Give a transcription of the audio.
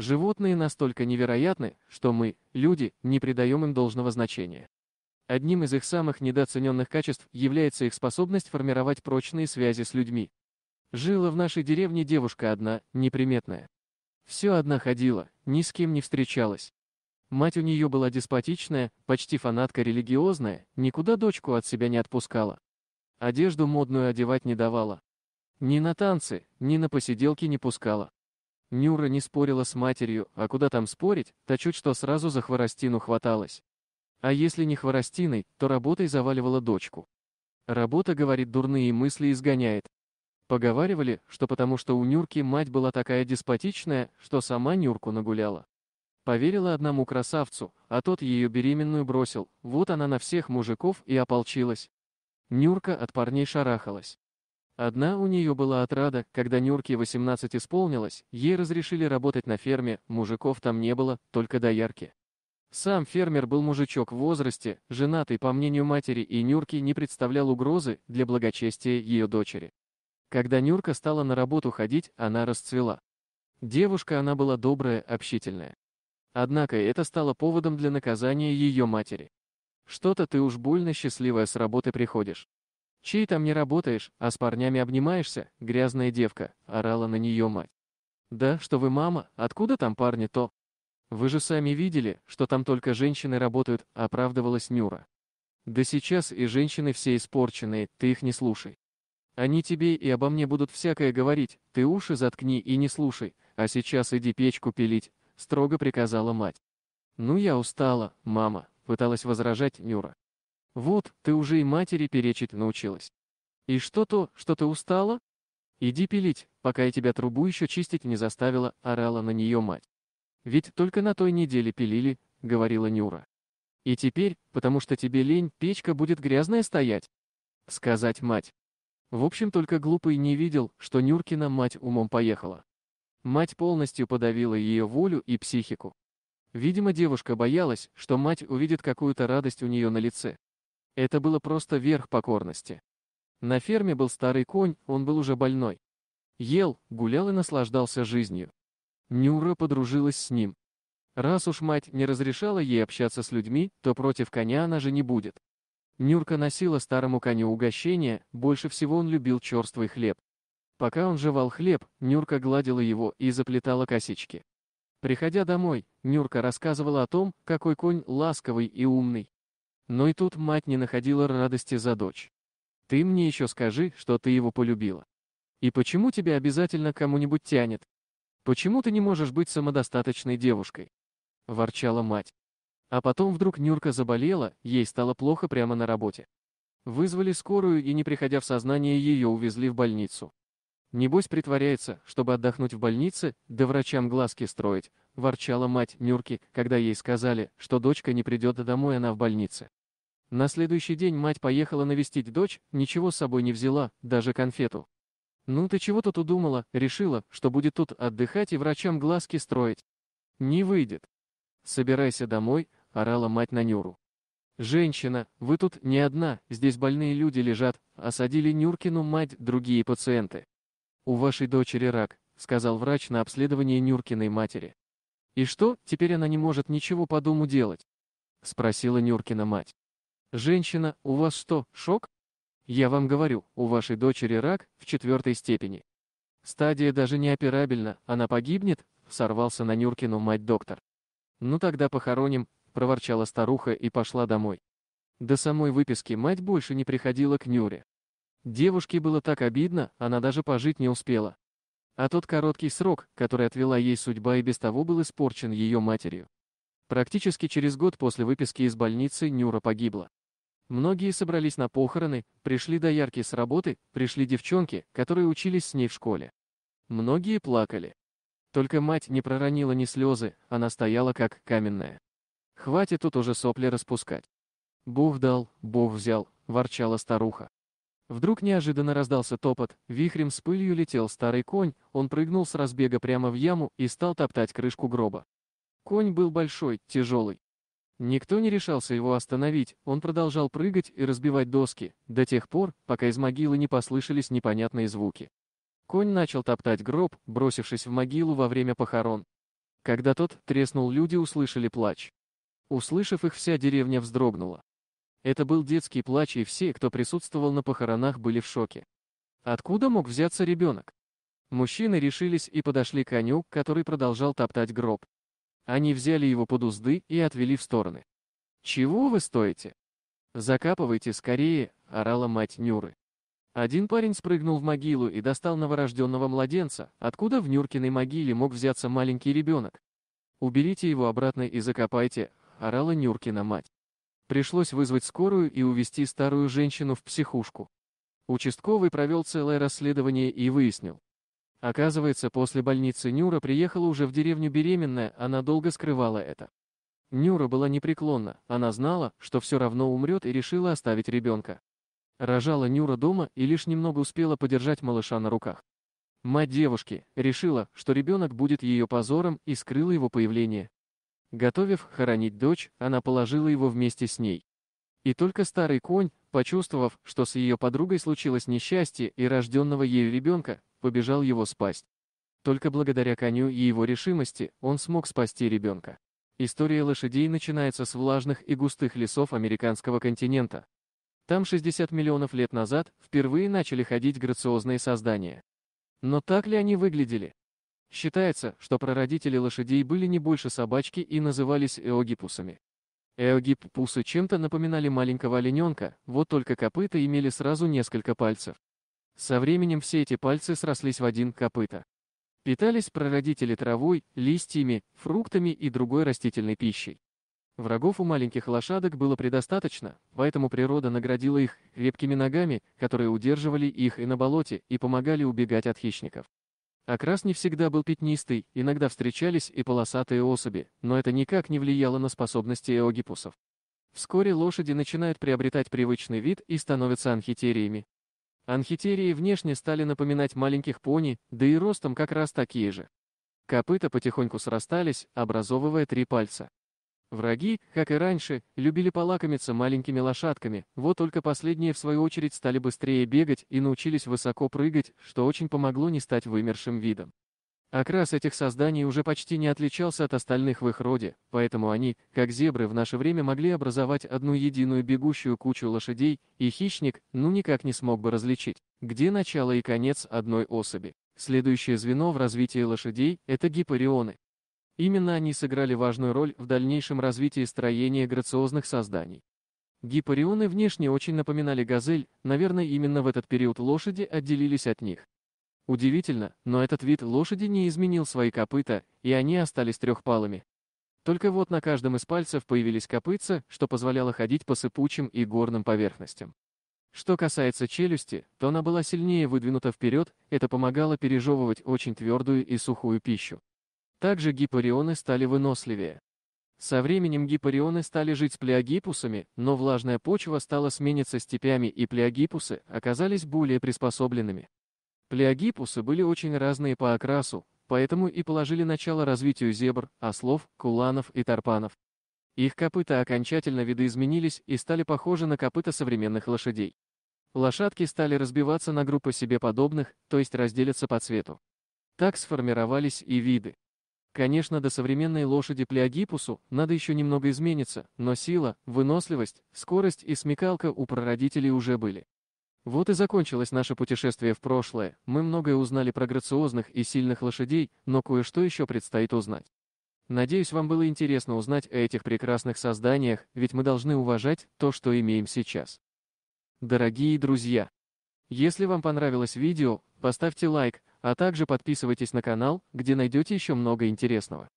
Животные настолько невероятны, что мы, люди, не придаем им должного значения. Одним из их самых недооцененных качеств является их способность формировать прочные связи с людьми. Жила в нашей деревне девушка одна, неприметная. Все одна ходила, ни с кем не встречалась. Мать у нее была деспотичная, почти фанатка религиозная, никуда дочку от себя не отпускала. Одежду модную одевать не давала. Ни на танцы, ни на посиделки не пускала. Нюра не спорила с матерью, а куда там спорить, то чуть что сразу за хворостину хваталась. А если не хворостиной, то работой заваливала дочку. Работа, говорит, дурные мысли изгоняет. Поговаривали, что потому что у Нюрки мать была такая деспотичная, что сама Нюрку нагуляла. Поверила одному красавцу, а тот ее беременную бросил, вот она на всех мужиков и ополчилась. Нюрка от парней шарахалась. Одна у нее была отрада, когда Нюрке 18 исполнилось, ей разрешили работать на ферме, мужиков там не было, только доярки. Сам фермер был мужичок в возрасте, женатый, по мнению матери, и Нюрки не представлял угрозы для благочестия ее дочери. Когда Нюрка стала на работу ходить, она расцвела. Девушка она была добрая, общительная. Однако это стало поводом для наказания ее матери. Что-то ты уж больно счастливая с работы приходишь. «Чей там не работаешь, а с парнями обнимаешься, грязная девка», — орала на нее мать. «Да, что вы, мама, откуда там парни-то?» «Вы же сами видели, что там только женщины работают», — оправдывалась Нюра. «Да сейчас и женщины все испорченные, ты их не слушай. Они тебе и обо мне будут всякое говорить, ты уши заткни и не слушай, а сейчас иди печку пилить», — строго приказала мать. «Ну я устала, мама», — пыталась возражать Нюра. Вот, ты уже и матери перечить научилась. И что то, что ты устала? Иди пилить, пока я тебя трубу еще чистить не заставила, орала на нее мать. Ведь только на той неделе пилили, говорила Нюра. И теперь, потому что тебе лень, печка будет грязная стоять. Сказать мать. В общем, только глупый не видел, что Нюркина мать умом поехала. Мать полностью подавила ее волю и психику. Видимо, девушка боялась, что мать увидит какую-то радость у нее на лице. Это было просто верх покорности. На ферме был старый конь, он был уже больной. Ел, гулял и наслаждался жизнью. Нюра подружилась с ним. Раз уж мать не разрешала ей общаться с людьми, то против коня она же не будет. Нюрка носила старому коню угощение, больше всего он любил черствый хлеб. Пока он жевал хлеб, Нюрка гладила его и заплетала косички. Приходя домой, Нюрка рассказывала о том, какой конь ласковый и умный. Но и тут мать не находила радости за дочь. Ты мне еще скажи, что ты его полюбила. И почему тебя обязательно кому-нибудь тянет? Почему ты не можешь быть самодостаточной девушкой? Ворчала мать. А потом вдруг Нюрка заболела, ей стало плохо прямо на работе. Вызвали скорую и, не приходя в сознание, ее увезли в больницу. Небось притворяется, чтобы отдохнуть в больнице, да врачам глазки строить, ворчала мать Нюрки, когда ей сказали, что дочка не придет домой, она в больнице. На следующий день мать поехала навестить дочь, ничего с собой не взяла, даже конфету. «Ну ты чего тут удумала?» Решила, что будет тут отдыхать и врачам глазки строить. «Не выйдет. Собирайся домой», — орала мать на Нюру. «Женщина, вы тут не одна, здесь больные люди лежат», — осадили Нюркину мать другие пациенты. «У вашей дочери рак», — сказал врач на обследовании Нюркиной матери. «И что, теперь она не может ничего по дому делать?» — спросила Нюркина мать. «Женщина, у вас что, шок?» «Я вам говорю, у вашей дочери рак в четвертой степени. Стадия даже не операбельна, она погибнет», — сорвался на Нюркину мать доктор. «Ну тогда похороним», — проворчала старуха и пошла домой. До самой выписки мать больше не приходила к Нюре. Девушке было так обидно, она даже пожить не успела. А тот короткий срок, который отвела ей судьба и без того был испорчен ее матерью. Практически через год после выписки из больницы Нюра погибла. Многие собрались на похороны, пришли доярки с работы, пришли девчонки, которые учились с ней в школе. Многие плакали. Только мать не проронила ни слезы, она стояла как каменная. Хватит тут уже сопли распускать. Бог дал, Бог взял, ворчала старуха. Вдруг неожиданно раздался топот, вихрем с пылью летел старый конь, он прыгнул с разбега прямо в яму и стал топтать крышку гроба. Конь был большой, тяжелый. Никто не решался его остановить, он продолжал прыгать и разбивать доски, до тех пор, пока из могилы не послышались непонятные звуки. Конь начал топтать гроб, бросившись в могилу во время похорон. Когда тот треснул, люди услышали плач. Услышав их, вся деревня вздрогнула. Это был детский плач, и все, кто присутствовал на похоронах, были в шоке. Откуда мог взяться ребенок? Мужчины решились и подошли к коню, который продолжал топтать гроб. Они взяли его под узды и отвели в стороны. «Чего вы стоите?» «Закапывайте скорее», — орала мать Нюры. Один парень спрыгнул в могилу и достал новорожденного младенца, откуда в Нюркиной могиле мог взяться маленький ребенок. «Уберите его обратно и закопайте», — орала Нюркина мать. Пришлось вызвать скорую и увезти старую женщину в психушку. Участковый провел целое расследование и выяснил, Оказывается, после больницы Нюра приехала уже в деревню беременная, она долго скрывала это. Нюра была непреклонна, она знала, что все равно умрет и решила оставить ребенка. Рожала Нюра дома и лишь немного успела подержать малыша на руках. Мать девушки решила, что ребенок будет ее позором и скрыла его появление. Готовив хоронить дочь, она положила его вместе с ней. И только старый конь, почувствовав, что с ее подругой случилось несчастье и рожденного ею ребенка, побежал его спасть. Только благодаря коню и его решимости он смог спасти ребенка. История лошадей начинается с влажных и густых лесов американского континента. Там 60 миллионов лет назад впервые начали ходить грациозные создания. Но так ли они выглядели? Считается, что прародители лошадей были не больше собачки и назывались эогипусами. Эогиппусы чем-то напоминали маленького олененка, вот только копыта имели сразу несколько пальцев. Со временем все эти пальцы срослись в один копыта. Питались прародители травой, листьями, фруктами и другой растительной пищей. Врагов у маленьких лошадок было предостаточно, поэтому природа наградила их крепкими ногами, которые удерживали их и на болоте, и помогали убегать от хищников. Окрас не всегда был пятнистый, иногда встречались и полосатые особи, но это никак не влияло на способности эогипусов. Вскоре лошади начинают приобретать привычный вид и становятся анхитериями, Анхитерии внешне стали напоминать маленьких пони, да и ростом как раз такие же. Копыта потихоньку срастались, образовывая три пальца. Враги, как и раньше, любили полакомиться маленькими лошадками, вот только последние в свою очередь стали быстрее бегать и научились высоко прыгать, что очень помогло не стать вымершим видом. Окрас этих созданий уже почти не отличался от остальных в их роде, поэтому они, как зебры, в наше время могли образовать одну единую бегущую кучу лошадей, и хищник, ну никак не смог бы различить, где начало и конец одной особи. Следующее звено в развитии лошадей – это гипарионы. Именно они сыграли важную роль в дальнейшем развитии строения грациозных созданий. Гипарионы внешне очень напоминали газель, наверное, именно в этот период лошади отделились от них. Удивительно, но этот вид лошади не изменил свои копыта, и они остались трехпалыми. Только вот на каждом из пальцев появились копытца, что позволяло ходить по сыпучим и горным поверхностям. Что касается челюсти, то она была сильнее выдвинута вперед, это помогало пережевывать очень твердую и сухую пищу. Также гипарионы стали выносливее. Со временем гипарионы стали жить с плеогипусами, но влажная почва стала смениться степями и плеогипусы оказались более приспособленными. Плеогипусы были очень разные по окрасу, поэтому и положили начало развитию зебр, ослов, куланов и тарпанов. Их копыта окончательно видоизменились и стали похожи на копыта современных лошадей. Лошадки стали разбиваться на группы себе подобных, то есть разделятся по цвету. Так сформировались и виды. Конечно, до современной лошади плеогипусу надо еще немного измениться, но сила, выносливость, скорость и смекалка у прародителей уже были. Вот и закончилось наше путешествие в прошлое, мы многое узнали про грациозных и сильных лошадей, но кое-что еще предстоит узнать. Надеюсь, вам было интересно узнать о этих прекрасных созданиях, ведь мы должны уважать то, что имеем сейчас. Дорогие друзья! Если вам понравилось видео, поставьте лайк, а также подписывайтесь на канал, где найдете еще много интересного.